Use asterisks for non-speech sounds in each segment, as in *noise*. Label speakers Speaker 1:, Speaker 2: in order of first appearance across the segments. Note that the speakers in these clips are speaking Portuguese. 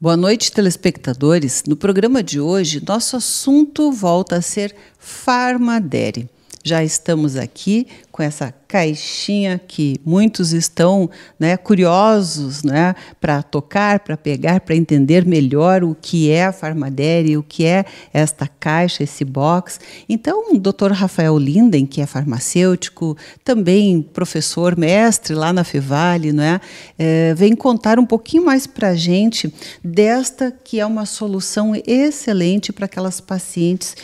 Speaker 1: Boa noite, telespectadores. No programa de hoje, nosso assunto volta a ser Farmadere. Já estamos aqui com essa caixinha que muitos estão né, curiosos né, para tocar, para pegar, para entender melhor o que é a farmadéria, o que é esta caixa, esse box. Então, o Dr. Rafael Linden, que é farmacêutico, também professor, mestre lá na Fevale, né, é, vem contar um pouquinho mais para a gente desta que é uma solução excelente para aquelas pacientes,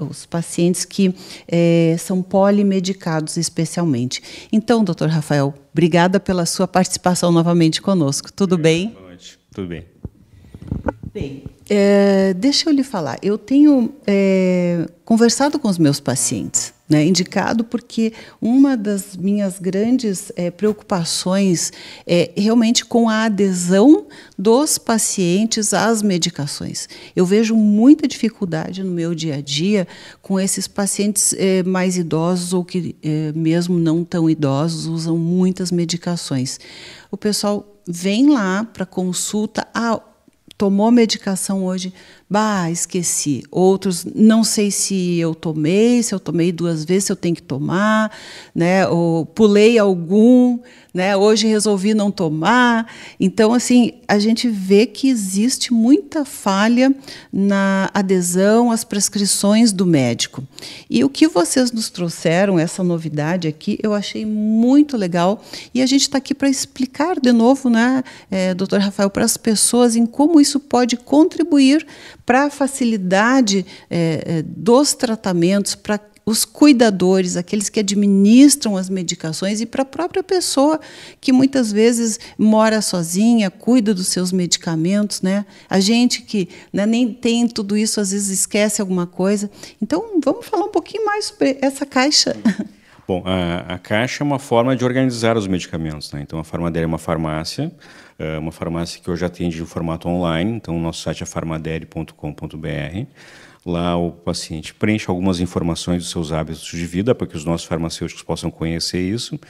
Speaker 1: os pacientes que é, são polimedicados, especialmente. Então, doutor Rafael, obrigada pela sua participação novamente conosco. Tudo bem? Boa
Speaker 2: noite. Tudo bem. Bem, é,
Speaker 1: deixa eu lhe falar. Eu tenho é, conversado com os meus pacientes né, indicado porque uma das minhas grandes é, preocupações é realmente com a adesão dos pacientes às medicações. Eu vejo muita dificuldade no meu dia a dia com esses pacientes é, mais idosos ou que é, mesmo não tão idosos usam muitas medicações. O pessoal vem lá para consulta, ah, tomou medicação hoje, Bah, esqueci. Outros, não sei se eu tomei, se eu tomei duas vezes, se eu tenho que tomar, né? Ou pulei algum, né? Hoje resolvi não tomar. Então, assim, a gente vê que existe muita falha na adesão às prescrições do médico. E o que vocês nos trouxeram, essa novidade aqui, eu achei muito legal. E a gente está aqui para explicar de novo, né, é, doutor Rafael, para as pessoas em como isso pode contribuir para a facilidade é, é, dos tratamentos, para os cuidadores, aqueles que administram as medicações e para a própria pessoa que muitas vezes mora sozinha, cuida dos seus medicamentos, né? A gente que né, nem tem tudo isso, às vezes esquece alguma coisa. Então, vamos falar um pouquinho mais sobre essa caixa.
Speaker 2: Bom, a, a caixa é uma forma de organizar os medicamentos, né? Então, a Farmadeira é uma farmácia é uma farmácia que hoje atende de formato online, então o nosso site é farmadere.com.br. Lá o paciente preenche algumas informações dos seus hábitos de vida para que os nossos farmacêuticos possam conhecer isso, uh,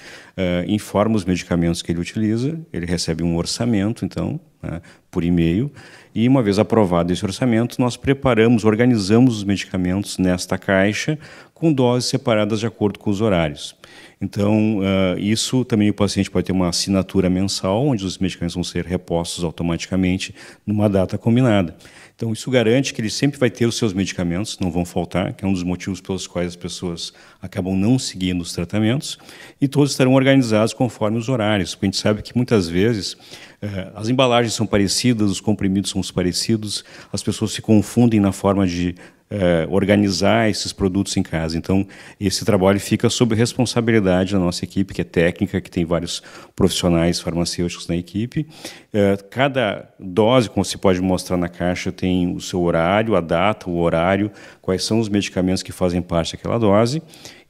Speaker 2: informa os medicamentos que ele utiliza, ele recebe um orçamento, então, né, por e-mail, e uma vez aprovado esse orçamento, nós preparamos, organizamos os medicamentos nesta caixa com doses separadas de acordo com os horários. Então, uh, isso também o paciente pode ter uma assinatura mensal, onde os medicamentos vão ser repostos automaticamente numa data combinada. Então, isso garante que ele sempre vai ter os seus medicamentos, não vão faltar, que é um dos motivos pelos quais as pessoas acabam não seguindo os tratamentos, e todos estarão organizados conforme os horários, porque a gente sabe que muitas vezes eh, as embalagens são parecidas, os comprimidos são parecidos, as pessoas se confundem na forma de eh, organizar esses produtos em casa. Então, esse trabalho fica sob responsabilidade da nossa equipe, que é técnica, que tem vários profissionais farmacêuticos na equipe. Eh, cada dose, como se pode mostrar na caixa, tem o seu horário, a data, o horário, quais são os medicamentos que fazem parte daquela dose.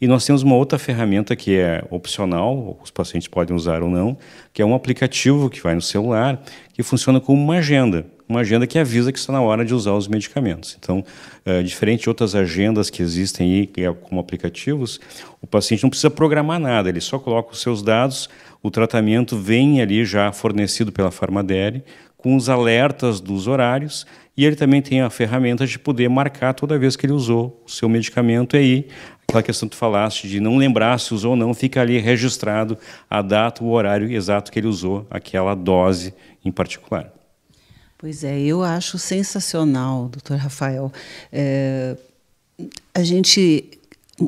Speaker 2: E nós temos uma outra ferramenta que é opcional, os pacientes podem usar ou não, que é um aplicativo que vai no celular, que funciona como uma agenda uma agenda que avisa que está na hora de usar os medicamentos. Então, é, diferente de outras agendas que existem aí, é como aplicativos, o paciente não precisa programar nada, ele só coloca os seus dados, o tratamento vem ali já fornecido pela Farmadere, com os alertas dos horários, e ele também tem a ferramenta de poder marcar toda vez que ele usou o seu medicamento, e aí aquela questão que tu falaste de não lembrar se usou ou não, fica ali registrado a data, o horário exato que ele usou aquela dose em particular.
Speaker 1: Pois é, eu acho sensacional, doutor Rafael. É, a gente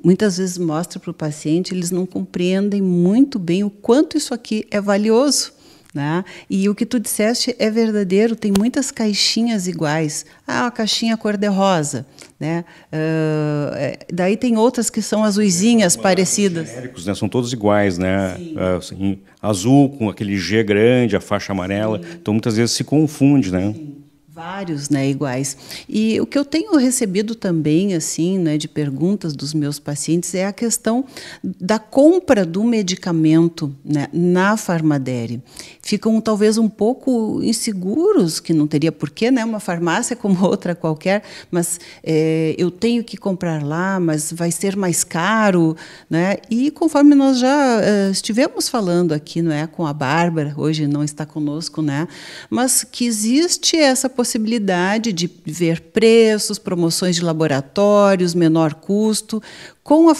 Speaker 1: muitas vezes mostra para o paciente, eles não compreendem muito bem o quanto isso aqui é valioso. Né? E o que tu disseste é verdadeiro, tem muitas caixinhas iguais. Ah, a caixinha cor-de-rosa. Né? Uh, daí tem outras que são azuisinhas, ah, parecidas. Genéricos,
Speaker 2: né? São todos iguais, né? Ah, assim, azul com aquele G grande, a faixa amarela. Sim. Então muitas vezes se confunde, né? Sim.
Speaker 1: Vários, né, iguais. E o que eu tenho recebido também, assim, né, de perguntas dos meus pacientes é a questão da compra do medicamento né, na farmadere. Ficam talvez um pouco inseguros, que não teria porquê, né, uma farmácia *laughs* como outra qualquer, mas é, eu tenho que comprar lá, mas vai ser mais caro, né? E conforme nós já uh, estivemos falando aqui, não é, com a Bárbara, hoje não está conosco, né, mas que existe essa possibilidade possibilidade de ver preços, promoções de laboratórios, menor custo, com a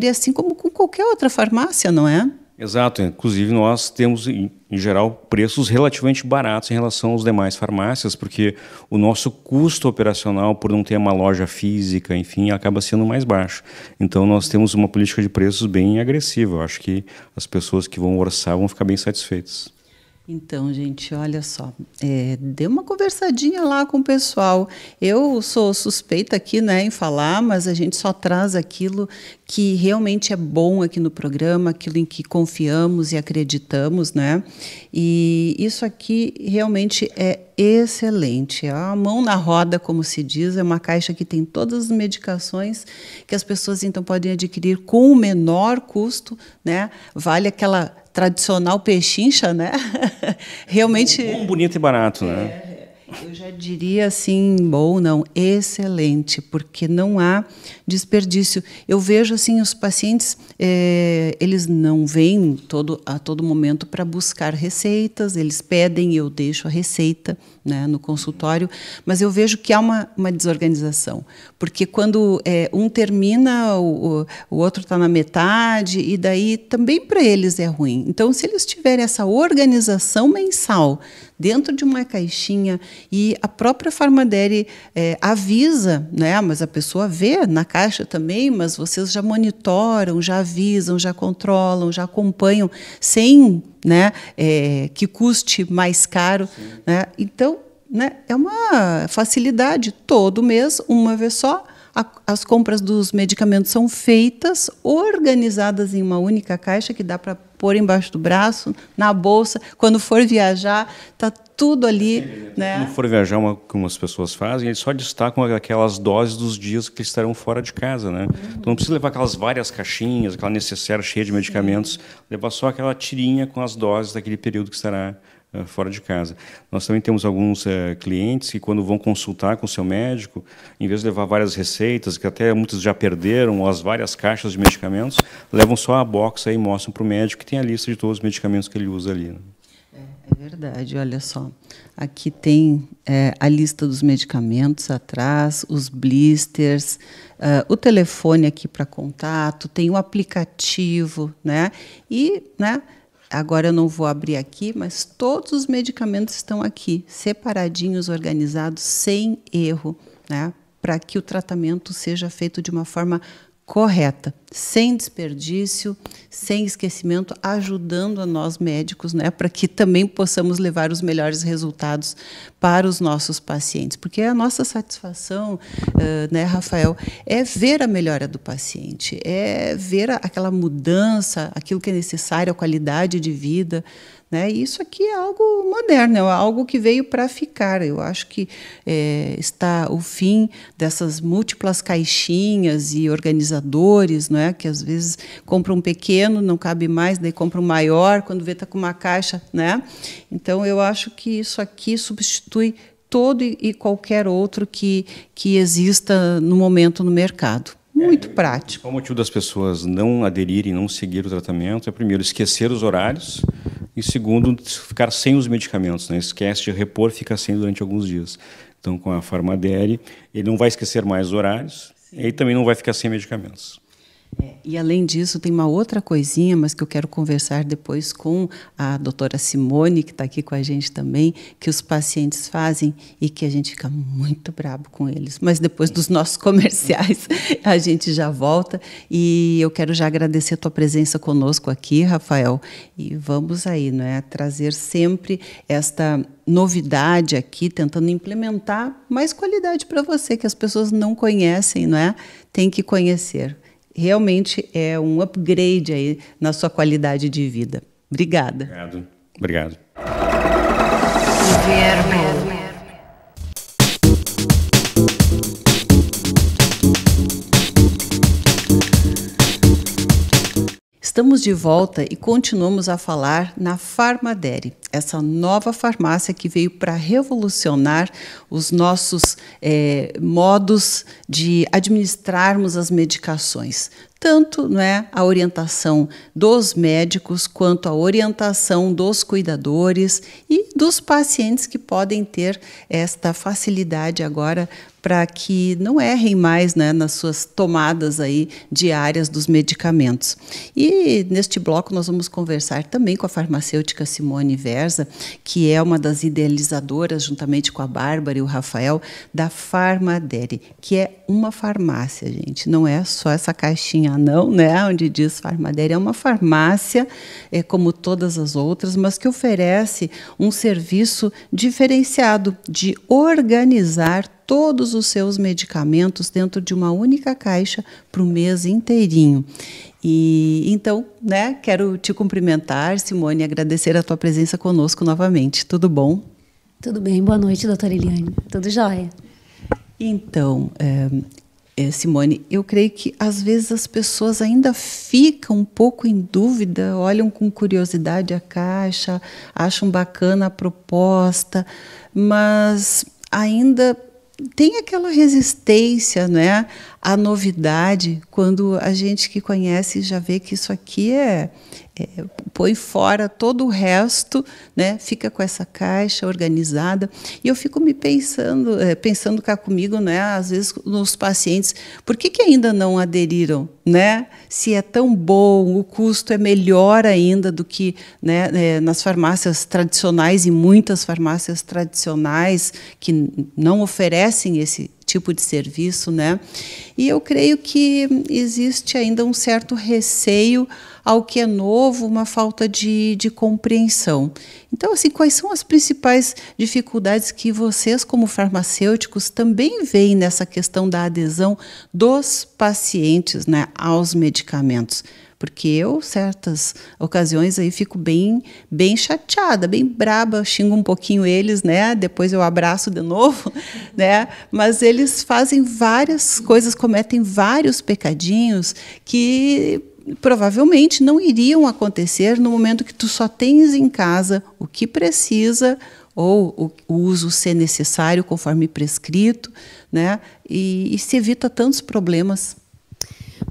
Speaker 1: e assim como com qualquer outra farmácia, não é?
Speaker 2: Exato, inclusive nós temos, em geral, preços relativamente baratos em relação às demais farmácias, porque o nosso custo operacional, por não ter uma loja física, enfim, acaba sendo mais baixo. Então nós temos uma política de preços bem agressiva. Eu acho que as pessoas que vão orçar vão ficar bem satisfeitas.
Speaker 1: Então, gente, olha só, é, dê uma conversadinha lá com o pessoal. Eu sou suspeita aqui, né, em falar, mas a gente só traz aquilo que realmente é bom aqui no programa, aquilo em que confiamos e acreditamos, né? E isso aqui realmente é excelente. É a mão na roda, como se diz, é uma caixa que tem todas as medicações que as pessoas então podem adquirir com o menor custo, né? Vale aquela tradicional pechincha, né?
Speaker 2: *laughs* Realmente. Bom, bonito e barato, né? É
Speaker 1: eu já diria assim, ou não, excelente, porque não há desperdício. Eu vejo assim os pacientes, é, eles não vêm todo, a todo momento para buscar receitas, eles pedem e eu deixo a receita né, no consultório, mas eu vejo que há uma, uma desorganização, porque quando é, um termina, o, o outro está na metade, e daí também para eles é ruim. Então, se eles tiverem essa organização mensal, dentro de uma caixinha e a própria Farmadere é, avisa, né? Mas a pessoa vê na caixa também, mas vocês já monitoram, já avisam, já controlam, já acompanham, sem né, é, que custe mais caro. Sim. Né? Então, né, é uma facilidade. Todo mês, uma vez só, as compras dos medicamentos são feitas, organizadas em uma única caixa que dá para pôr embaixo do braço, na bolsa, quando for viajar, tá tudo ali. Né?
Speaker 2: Quando for viajar, uma, como as pessoas fazem, eles só destacam aquelas doses dos dias que estarão fora de casa. Né? Uhum. Então não precisa levar aquelas várias caixinhas, aquela necessária cheia de medicamentos, uhum. levar só aquela tirinha com as doses daquele período que estará eh, fora de casa. Nós também temos alguns é, clientes que, quando vão consultar com o seu médico, em vez de levar várias receitas, que até muitos já perderam, ou as várias caixas de medicamentos, levam só a box e mostram para o médico que tem a lista de todos os medicamentos que ele usa ali. Né? É,
Speaker 1: é verdade, olha só. Aqui tem é, a lista dos medicamentos atrás, os blisters, uh, o telefone aqui para contato, tem o um aplicativo, né? E, né? Agora eu não vou abrir aqui, mas todos os medicamentos estão aqui, separadinhos, organizados, sem erro, né? para que o tratamento seja feito de uma forma correta, sem desperdício, sem esquecimento, ajudando a nós médicos, né, para que também possamos levar os melhores resultados para os nossos pacientes, porque a nossa satisfação, uh, né, Rafael, é ver a melhora do paciente, é ver a, aquela mudança, aquilo que é necessário, a qualidade de vida, né? isso aqui é algo moderno, é algo que veio para ficar. Eu acho que é, está o fim dessas múltiplas caixinhas e organizadores, é? que às vezes compra um pequeno, não cabe mais, daí compra um maior, quando vê está com uma caixa. Né? Então, eu acho que isso aqui substitui todo e qualquer outro que, que exista no momento no mercado.
Speaker 2: Muito é, prático. O motivo das pessoas não aderirem, não seguir o tratamento é, primeiro, esquecer os horários, e segundo, ficar sem os medicamentos, né? esquece de repor, fica sem durante alguns dias. Então, com a Farmadere, ele não vai esquecer mais os horários Sim. e também não vai ficar sem medicamentos.
Speaker 1: É, e além disso, tem uma outra coisinha, mas que eu quero conversar depois com a doutora Simone, que está aqui com a gente também, que os pacientes fazem e que a gente fica muito brabo com eles. Mas depois dos nossos *laughs* comerciais, a gente já volta. E eu quero já agradecer a tua presença conosco aqui, Rafael. E vamos aí, não é? Trazer sempre esta novidade aqui, tentando implementar mais qualidade para você, que as pessoas não conhecem, não é? Tem que conhecer realmente é um upgrade aí na sua qualidade de vida. Obrigada.
Speaker 2: Obrigado. Obrigado.
Speaker 1: Estamos de volta e continuamos a falar na Farmadere, essa nova farmácia que veio para revolucionar os nossos é, modos de administrarmos as medicações tanto né, a orientação dos médicos quanto a orientação dos cuidadores e dos pacientes que podem ter esta facilidade agora para que não errem mais né, nas suas tomadas aí diárias dos medicamentos. E neste bloco nós vamos conversar também com a farmacêutica Simone Versa, que é uma das idealizadoras, juntamente com a Bárbara e o Rafael, da Farmadere, que é uma farmácia, gente. Não é só essa caixinha não, né? Onde diz farmadéria é uma farmácia, é, como todas as outras, mas que oferece um serviço diferenciado de organizar todos os seus medicamentos dentro de uma única caixa para o mês inteirinho. E então, né, quero te cumprimentar, Simone, e agradecer a tua presença conosco novamente. Tudo bom?
Speaker 3: Tudo bem, boa noite, doutora Eliane. Tudo jóia?
Speaker 1: Então, eh, é, Simone, eu creio que às vezes as pessoas ainda ficam um pouco em dúvida, olham com curiosidade a caixa, acham bacana a proposta, mas ainda tem aquela resistência, né, à novidade, quando a gente que conhece já vê que isso aqui é é, põe fora todo o resto, né? Fica com essa caixa organizada. E eu fico me pensando, é, pensando cá comigo, né? Às vezes nos pacientes, por que, que ainda não aderiram, né? se é tão bom, o custo é melhor ainda do que né, é, nas farmácias tradicionais e muitas farmácias tradicionais que não oferecem esse tipo de serviço, né? E eu creio que existe ainda um certo receio ao que é novo, uma falta de, de compreensão. Então, assim, quais são as principais dificuldades que vocês, como farmacêuticos, também veem nessa questão da adesão dos pacientes né, aos medicamentos? medicamentos. Porque eu, certas ocasiões aí, fico bem, bem chateada, bem braba, xingo um pouquinho eles, né? Depois eu abraço de novo, *laughs* né? Mas eles fazem várias coisas, cometem vários pecadinhos que provavelmente não iriam acontecer no momento que tu só tens em casa o que precisa ou o uso ser é necessário conforme prescrito, né? E, e se evita tantos problemas.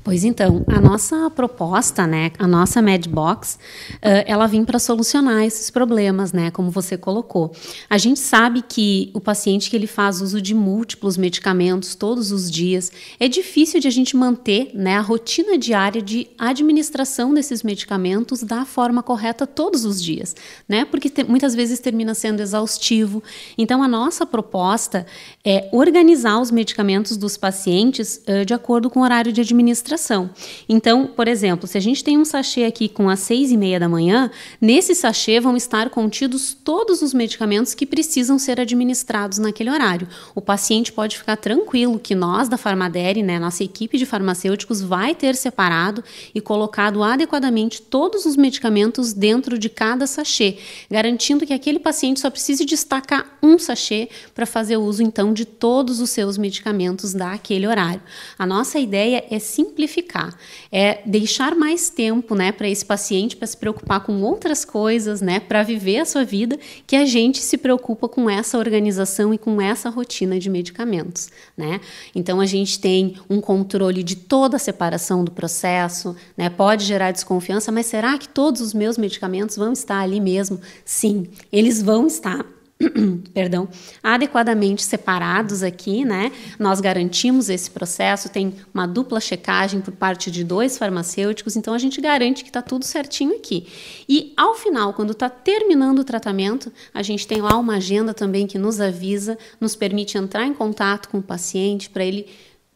Speaker 1: Pois então, a nossa proposta,
Speaker 3: né, a nossa Madbox, uh, eh, ela vem para solucionar esses problemas, né, como você colocou. A gente sabe que o paciente que ele faz uso de múltiplos medicamentos todos os dias, é difícil de a gente manter, né, a rotina diária de administração desses medicamentos da forma correta todos os dias, né, porque te, muitas vezes termina sendo exaustivo. Então, a nossa proposta é organizar os medicamentos dos pacientes uh, de acordo com o horário de administração administração. Então, por exemplo, se a gente tem um sachê aqui com às seis e meia da manhã, nesse sachê vão estar contidos todos os medicamentos que precisam ser administrados naquele horário. O paciente pode ficar tranquilo que nós da Farmadere, né, nossa equipe de farmacêuticos, vai ter separado e colocado adequadamente todos os medicamentos dentro de cada sachê, garantindo que aquele paciente só precise destacar um sachê para fazer uso então de todos os seus medicamentos daquele horário. A nossa ideia é simplesmente simplificar, é deixar mais tempo, né, para esse paciente para se preocupar com outras coisas, né, para viver a sua vida, que a gente se preocupa com essa organização e com essa rotina de medicamentos, né? Então a gente tem um controle de toda a separação do processo, né? Pode gerar desconfiança, mas será que todos os meus medicamentos vão estar ali mesmo? Sim, eles vão estar *clears throat* perdão, adequadamente separados aqui, né? Nós garantimos esse processo, tem uma dupla checagem por parte de dois farmacêuticos, então a gente garante que está tudo certinho aqui. E ao final, quando está terminando o tratamento, a gente tem lá uma agenda também que nos avisa, nos permite entrar em contato com o paciente para ele,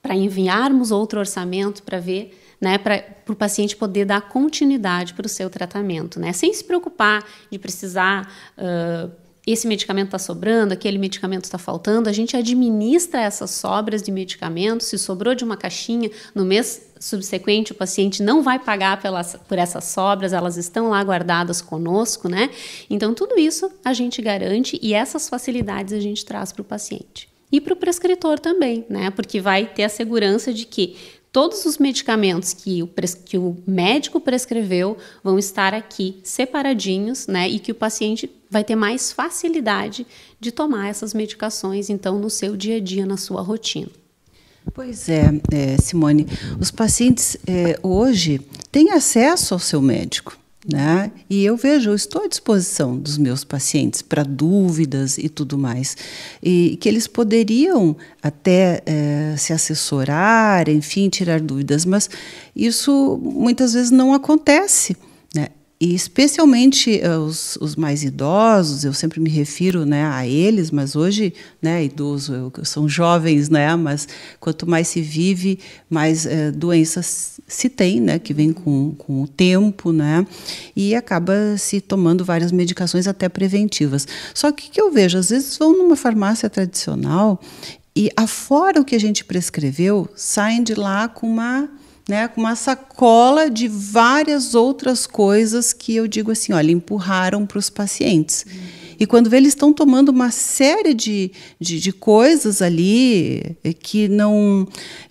Speaker 3: para enviarmos outro orçamento para ver né, para o paciente poder dar continuidade para o seu tratamento, né, sem se preocupar de precisar uh, esse medicamento está sobrando, aquele medicamento está faltando. A gente administra essas sobras de medicamento. Se sobrou de uma caixinha, no mês subsequente o paciente não vai pagar pelas, por essas sobras, elas estão lá guardadas conosco, né? Então, tudo isso a gente garante e essas facilidades a gente traz para o paciente. E para o prescritor também, né? Porque vai ter a segurança de que Todos os medicamentos que o, que o médico prescreveu vão estar aqui separadinhos, né? E que o paciente vai ter mais facilidade de tomar essas medicações, então, no seu dia a dia, na sua rotina.
Speaker 1: Pois é, é Simone. Os pacientes é, hoje têm acesso ao seu médico. Né? E eu vejo, eu estou à disposição dos meus pacientes para dúvidas e tudo mais. E que eles poderiam até é, se assessorar, enfim, tirar dúvidas, mas isso muitas vezes não acontece. E especialmente eh, os, os, mais idosos, eu sempre me refiro né, a eles, mas hoje, né, idoso, eu, são jovens, né, mas quanto mais se vive, mais é, doenças se tem, né, que vem com, com o tempo, né, e acaba se tomando várias medicações até preventivas. Só que o que eu vejo, às vezes vão numa farmácia tradicional e afora o que a gente prescreveu, saem de lá com uma né, com uma sacola de várias outras coisas que eu digo assim, olha, empurraram para os pacientes. Uhum. E quando vê, eles estão tomando uma série de, de, de, coisas ali eh, que não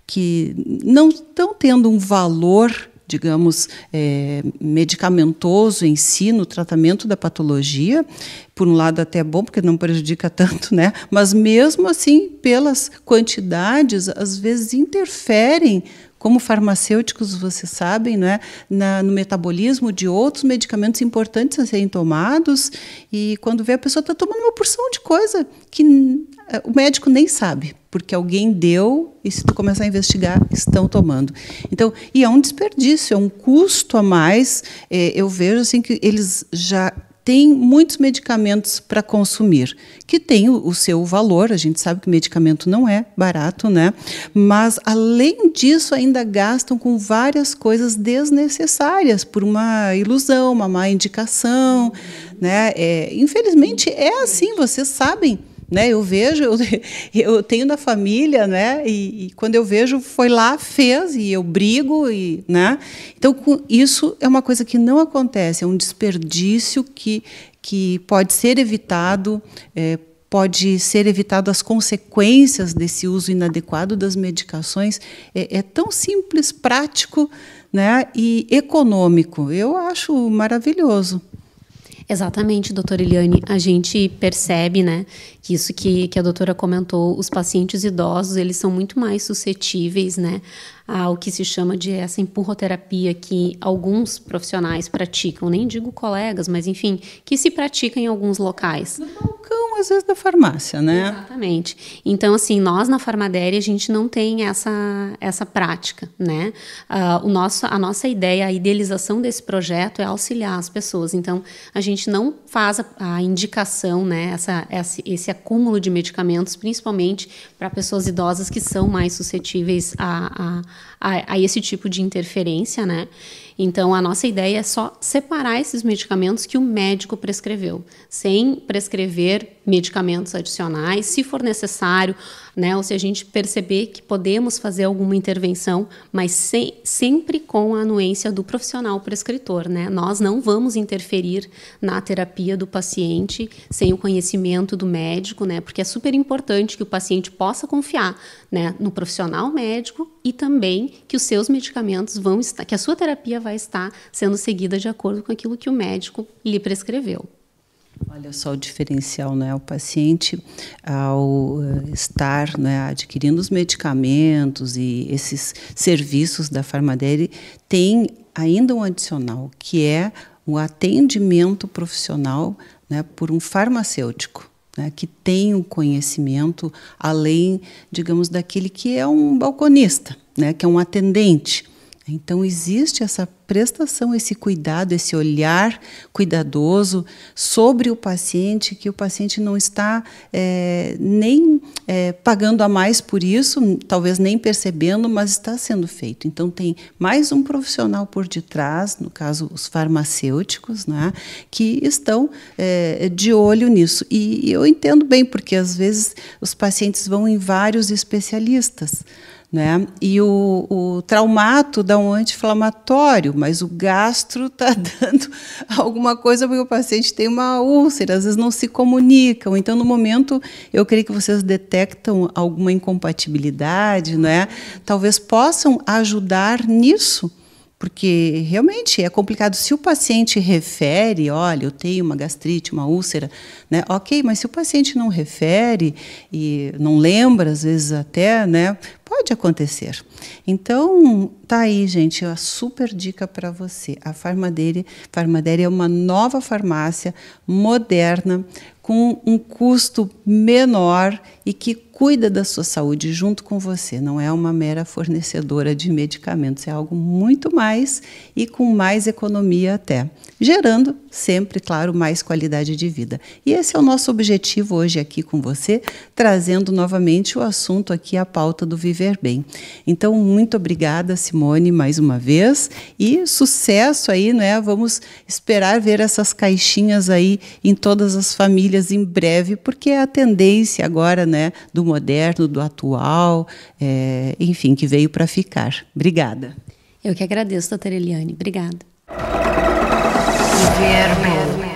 Speaker 1: que não estão tendo um valor, digamos, é, medicamentoso em si no tratamento da patologia. Por um lado, até é bom, porque não prejudica tanto, né? Mas mesmo assim, pelas quantidades, às vezes interferem como farmacêuticos vocês sabem, né, Na, no metabolismo de outros medicamentos importantes a serem tomados. E quando vê, a pessoa está tomando uma porção de coisa que eh, o médico nem sabe, porque alguém deu e se tu começar a investigar, estão tomando. Então, e é um desperdício, é um custo a mais. É, eu vejo assim que eles já tem muitos medicamentos para consumir, que tem o, o, seu valor, a gente sabe que medicamento não é barato, né? Mas além disso, ainda gastam com várias coisas desnecessárias por uma ilusão, uma má indicação, né? É, infelizmente é assim, vocês sabem né? Eu vejo, eu, *laughs* eu tenho na família, né? E, e, quando eu vejo, foi lá, fez e eu brigo e, né? Então isso é uma coisa que não acontece, é um desperdício que que pode ser evitado. É, pode ser evitado as consequências desse uso inadequado das medicações é, é tão simples, prático, né, e econômico. Eu acho maravilhoso. Exatamente, doutora Eliane. A gente
Speaker 3: percebe, né, que isso que, que a doutora comentou, os pacientes idosos, eles são muito mais suscetíveis, né, ao que se chama de essa empurroterapia que alguns profissionais praticam, nem digo colegas, mas enfim, que se pratica em alguns locais. Não, então, às vezes da farmácia, né? Exatamente. Então, assim, nós na Farmadéria a gente não tem essa, essa prática, né? Uh, o nosso, a nossa ideia, a idealização desse projeto é auxiliar as pessoas. Então, a gente não faz a, a indicação, né? Essa, essa, esse acúmulo de medicamentos, principalmente para pessoas idosas que são mais suscetíveis a, a, a, a esse tipo de interferência, né? Então, a nossa ideia é só separar esses medicamentos que o médico prescreveu, sem prescrever medicamentos adicionais. Se for necessário, né? Ou se a gente perceber que podemos fazer alguma intervenção, mas se, sempre com a anuência do profissional prescritor, né? Nós não vamos interferir na terapia do paciente sem o conhecimento do médico, né? Porque é super importante que o paciente possa confiar, né, no profissional médico e também que os seus medicamentos vão estar, que a sua terapia vai estar sendo seguida de acordo com aquilo que o médico lhe prescreveu.
Speaker 1: Olha só o diferencial, né? O paciente, ao eh, estar né, adquirindo os medicamentos e esses serviços da Farmadere, tem ainda um adicional, que é o atendimento profissional né, por um farmacêutico. Né, que tem um conhecimento além, digamos, daquele que é um balconista, né, que é um atendente. Então existe essa prestação, esse cuidado, esse olhar cuidadoso sobre o paciente, que o paciente não está é, nem é, pagando a mais por isso, talvez nem percebendo, mas está sendo feito. Então tem mais um profissional por detrás, no caso os farmacêuticos, né, que estão é, de olho nisso. E, e eu entendo bem, porque às vezes os pacientes vão em vários especialistas. Né? E o, o traumato dá um anti-inflamatório, mas o gastro está *laughs* dando alguma coisa porque o paciente tem uma úlcera, às vezes não se comunicam. Então, no momento, eu creio que vocês detectam alguma incompatibilidade, né? talvez possam ajudar nisso porque realmente é complicado. Se o paciente refere, olha, eu tenho uma gastrite, uma úlcera, né? Ok, mas se o paciente não refere e não lembra, às vezes até, né? Pode acontecer. Então, tá aí, gente, a super dica para você. A Farmadere, Farmadere é uma nova farmácia moderna com um custo menor e que cuida da sua saúde junto com você. Não é uma mera fornecedora de medicamentos, é algo muito mais e com mais economia até, gerando sempre, claro, mais qualidade de vida. E esse é o nosso objetivo hoje aqui com você, trazendo novamente o assunto aqui a pauta do viver bem. Então, muito obrigada, Simone, mais uma vez e sucesso aí, não é? Vamos esperar ver essas caixinhas aí em todas as famílias em breve, porque é a tendência agora né, né, do moderno, do atual, é, enfim, que veio para ficar. Obrigada.
Speaker 3: Eu que agradeço, doutora Eliane. Obrigada. Inverno.